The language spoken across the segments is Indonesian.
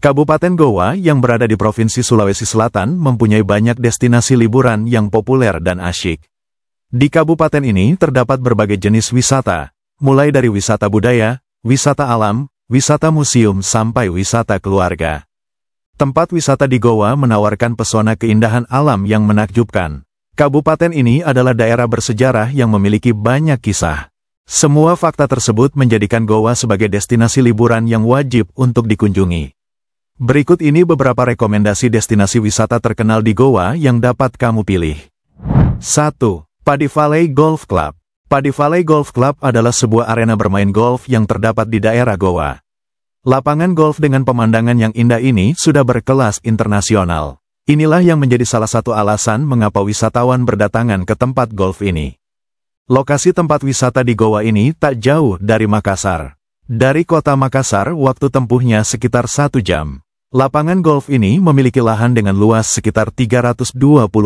Kabupaten Goa yang berada di Provinsi Sulawesi Selatan mempunyai banyak destinasi liburan yang populer dan asyik. Di kabupaten ini terdapat berbagai jenis wisata, mulai dari wisata budaya, wisata alam, wisata museum sampai wisata keluarga. Tempat wisata di Goa menawarkan pesona keindahan alam yang menakjubkan. Kabupaten ini adalah daerah bersejarah yang memiliki banyak kisah. Semua fakta tersebut menjadikan Goa sebagai destinasi liburan yang wajib untuk dikunjungi. Berikut ini beberapa rekomendasi destinasi wisata terkenal di Goa yang dapat kamu pilih. 1. Padi Valley Golf Club Padi Valley Golf Club adalah sebuah arena bermain golf yang terdapat di daerah Goa. Lapangan golf dengan pemandangan yang indah ini sudah berkelas internasional. Inilah yang menjadi salah satu alasan mengapa wisatawan berdatangan ke tempat golf ini. Lokasi tempat wisata di Goa ini tak jauh dari Makassar. Dari kota Makassar, waktu tempuhnya sekitar satu jam. Lapangan golf ini memiliki lahan dengan luas sekitar 320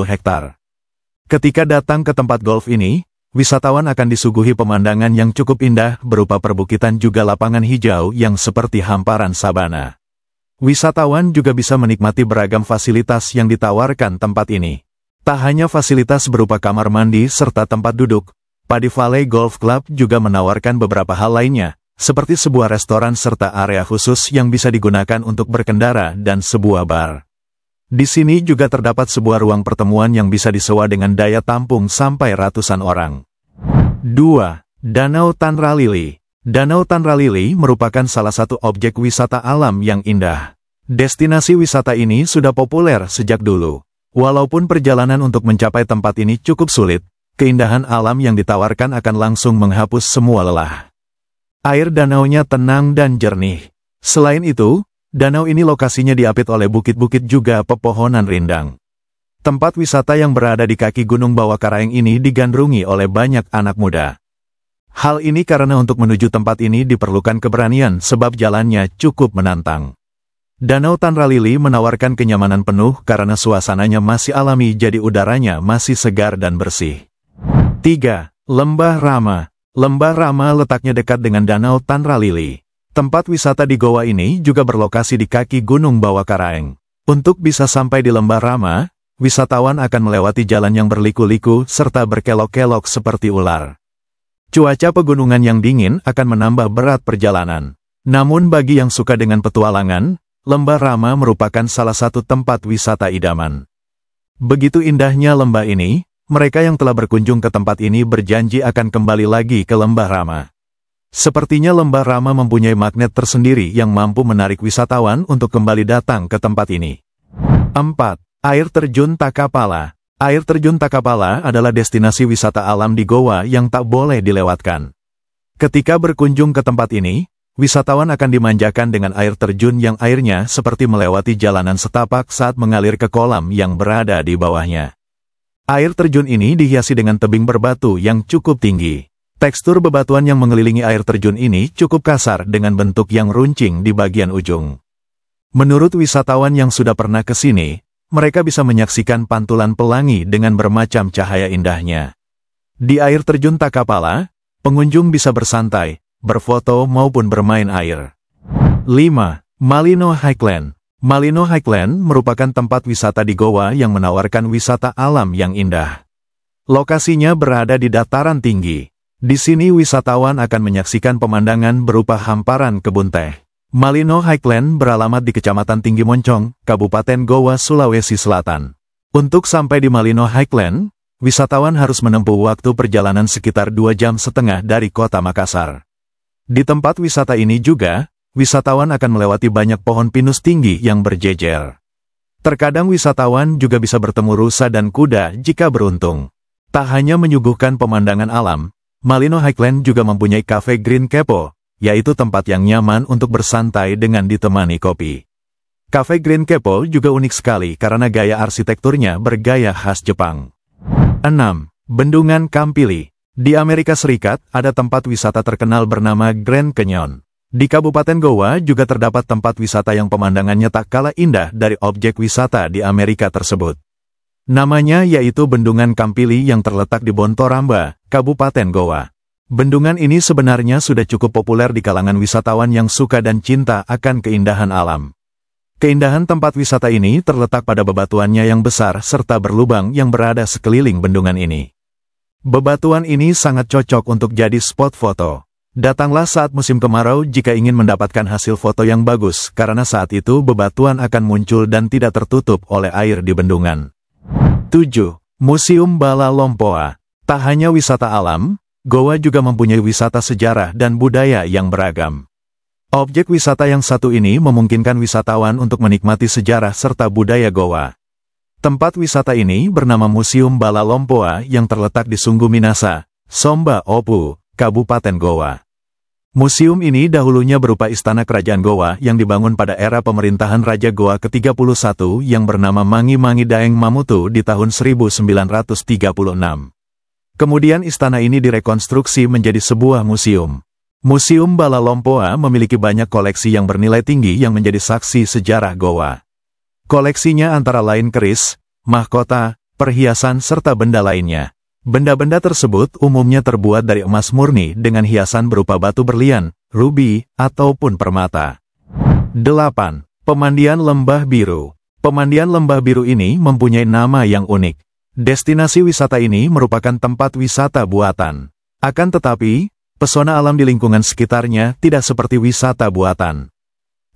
hektar. Ketika datang ke tempat golf ini, wisatawan akan disuguhi pemandangan yang cukup indah berupa perbukitan juga lapangan hijau yang seperti hamparan sabana. Wisatawan juga bisa menikmati beragam fasilitas yang ditawarkan tempat ini. Tak hanya fasilitas berupa kamar mandi serta tempat duduk, Padi Valley Golf Club juga menawarkan beberapa hal lainnya, seperti sebuah restoran serta area khusus yang bisa digunakan untuk berkendara dan sebuah bar. Di sini juga terdapat sebuah ruang pertemuan yang bisa disewa dengan daya tampung sampai ratusan orang. 2. Danau Tanralili Danau Tanralili merupakan salah satu objek wisata alam yang indah. Destinasi wisata ini sudah populer sejak dulu. Walaupun perjalanan untuk mencapai tempat ini cukup sulit, keindahan alam yang ditawarkan akan langsung menghapus semua lelah. Air danaunya tenang dan jernih. Selain itu, danau ini lokasinya diapit oleh bukit-bukit juga pepohonan rindang. Tempat wisata yang berada di kaki Gunung Bawah Karang ini digandrungi oleh banyak anak muda. Hal ini karena untuk menuju tempat ini diperlukan keberanian sebab jalannya cukup menantang. Danau Tanralili menawarkan kenyamanan penuh karena suasananya masih alami jadi udaranya masih segar dan bersih. 3. Lembah Rama Lembah Rama letaknya dekat dengan Danau Tanralili. Tempat wisata di Goa ini juga berlokasi di kaki Gunung Bawakaraeng. Untuk bisa sampai di Lembah Rama, wisatawan akan melewati jalan yang berliku-liku serta berkelok-kelok seperti ular. Cuaca pegunungan yang dingin akan menambah berat perjalanan. Namun bagi yang suka dengan petualangan, Lembah Rama merupakan salah satu tempat wisata idaman. Begitu indahnya lembah ini, mereka yang telah berkunjung ke tempat ini berjanji akan kembali lagi ke Lembah Rama. Sepertinya Lembah Rama mempunyai magnet tersendiri yang mampu menarik wisatawan untuk kembali datang ke tempat ini. 4. Air Terjun Takapala Air Terjun Takapala adalah destinasi wisata alam di Goa yang tak boleh dilewatkan. Ketika berkunjung ke tempat ini, wisatawan akan dimanjakan dengan air terjun yang airnya seperti melewati jalanan setapak saat mengalir ke kolam yang berada di bawahnya. Air terjun ini dihiasi dengan tebing berbatu yang cukup tinggi. Tekstur bebatuan yang mengelilingi air terjun ini cukup kasar dengan bentuk yang runcing di bagian ujung. Menurut wisatawan yang sudah pernah ke sini, mereka bisa menyaksikan pantulan pelangi dengan bermacam cahaya indahnya. Di air terjun Takapala, pengunjung bisa bersantai, berfoto maupun bermain air. 5. Malino Highland Malino Highland merupakan tempat wisata di Goa yang menawarkan wisata alam yang indah. Lokasinya berada di dataran tinggi. Di sini wisatawan akan menyaksikan pemandangan berupa hamparan kebun teh. Malino Highland beralamat di Kecamatan Tinggi Moncong, Kabupaten Goa, Sulawesi Selatan. Untuk sampai di Malino Highland, wisatawan harus menempuh waktu perjalanan sekitar 2 jam setengah dari kota Makassar. Di tempat wisata ini juga, wisatawan akan melewati banyak pohon pinus tinggi yang berjejer. Terkadang wisatawan juga bisa bertemu rusa dan kuda jika beruntung. Tak hanya menyuguhkan pemandangan alam, Malino Highland juga mempunyai kafe Green Kepo, yaitu tempat yang nyaman untuk bersantai dengan ditemani kopi. Kafe Green Kepo juga unik sekali karena gaya arsitekturnya bergaya khas Jepang. 6. Bendungan Kampili Di Amerika Serikat, ada tempat wisata terkenal bernama Grand Canyon. Di Kabupaten Goa juga terdapat tempat wisata yang pemandangannya tak kalah indah dari objek wisata di Amerika tersebut. Namanya yaitu Bendungan Kampili yang terletak di Bontoramba, Kabupaten Goa. Bendungan ini sebenarnya sudah cukup populer di kalangan wisatawan yang suka dan cinta akan keindahan alam. Keindahan tempat wisata ini terletak pada bebatuannya yang besar serta berlubang yang berada sekeliling bendungan ini. Bebatuan ini sangat cocok untuk jadi spot foto. Datanglah saat musim kemarau jika ingin mendapatkan hasil foto yang bagus, karena saat itu bebatuan akan muncul dan tidak tertutup oleh air di bendungan. 7. Museum Bala Lompoa Tak hanya wisata alam, Goa juga mempunyai wisata sejarah dan budaya yang beragam. Objek wisata yang satu ini memungkinkan wisatawan untuk menikmati sejarah serta budaya Goa. Tempat wisata ini bernama Museum Bala Lompoa yang terletak di Sunggu Minasa, Somba Opu, Kabupaten Goa. Museum ini dahulunya berupa istana kerajaan Goa yang dibangun pada era pemerintahan Raja Goa ke-31 yang bernama Mangi Mangi Daeng Mamutu di tahun 1936. Kemudian istana ini direkonstruksi menjadi sebuah museum. Museum Bala Lompoa memiliki banyak koleksi yang bernilai tinggi yang menjadi saksi sejarah Goa. Koleksinya antara lain keris, mahkota, perhiasan serta benda lainnya. Benda-benda tersebut umumnya terbuat dari emas murni dengan hiasan berupa batu berlian, rubi, ataupun permata. 8. Pemandian Lembah Biru Pemandian Lembah Biru ini mempunyai nama yang unik. Destinasi wisata ini merupakan tempat wisata buatan. Akan tetapi, pesona alam di lingkungan sekitarnya tidak seperti wisata buatan.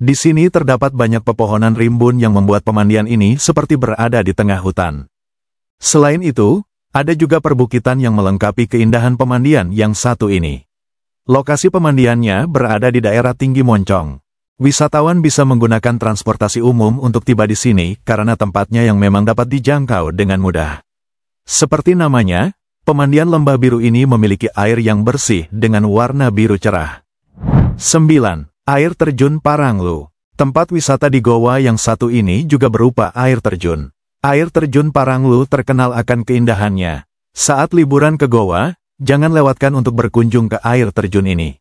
Di sini terdapat banyak pepohonan rimbun yang membuat pemandian ini seperti berada di tengah hutan. Selain itu, ada juga perbukitan yang melengkapi keindahan pemandian yang satu ini. Lokasi pemandiannya berada di daerah tinggi Moncong. Wisatawan bisa menggunakan transportasi umum untuk tiba di sini karena tempatnya yang memang dapat dijangkau dengan mudah. Seperti namanya, pemandian lembah biru ini memiliki air yang bersih dengan warna biru cerah. 9. Air Terjun Paranglu Tempat wisata di Goa yang satu ini juga berupa air terjun. Air terjun Paranglu terkenal akan keindahannya. Saat liburan ke Goa, jangan lewatkan untuk berkunjung ke air terjun ini.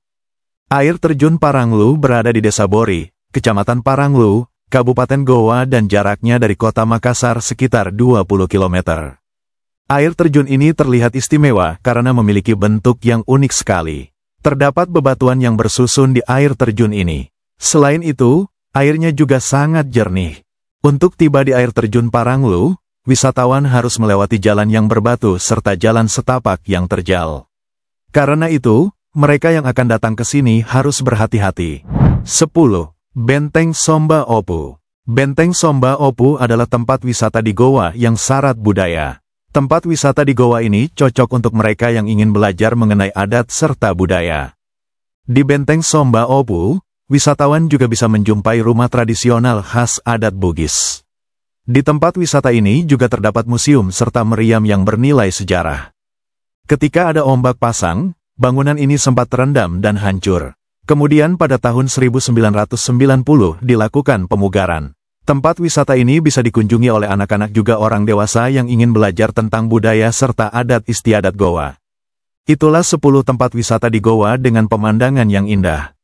Air terjun Paranglu berada di Desa Bori, Kecamatan Paranglu, Kabupaten Goa dan jaraknya dari kota Makassar sekitar 20 km. Air terjun ini terlihat istimewa karena memiliki bentuk yang unik sekali. Terdapat bebatuan yang bersusun di air terjun ini. Selain itu, airnya juga sangat jernih. Untuk tiba di air terjun Paranglu, wisatawan harus melewati jalan yang berbatu serta jalan setapak yang terjal. Karena itu, mereka yang akan datang ke sini harus berhati-hati. 10. Benteng Somba Opu Benteng Somba Opu adalah tempat wisata di Goa yang syarat budaya. Tempat wisata di Goa ini cocok untuk mereka yang ingin belajar mengenai adat serta budaya. Di Benteng Somba Opu, wisatawan juga bisa menjumpai rumah tradisional khas adat Bugis. Di tempat wisata ini juga terdapat museum serta meriam yang bernilai sejarah. Ketika ada ombak pasang, bangunan ini sempat terendam dan hancur. Kemudian pada tahun 1990 dilakukan pemugaran. Tempat wisata ini bisa dikunjungi oleh anak-anak juga orang dewasa yang ingin belajar tentang budaya serta adat istiadat Goa. Itulah 10 tempat wisata di Goa dengan pemandangan yang indah.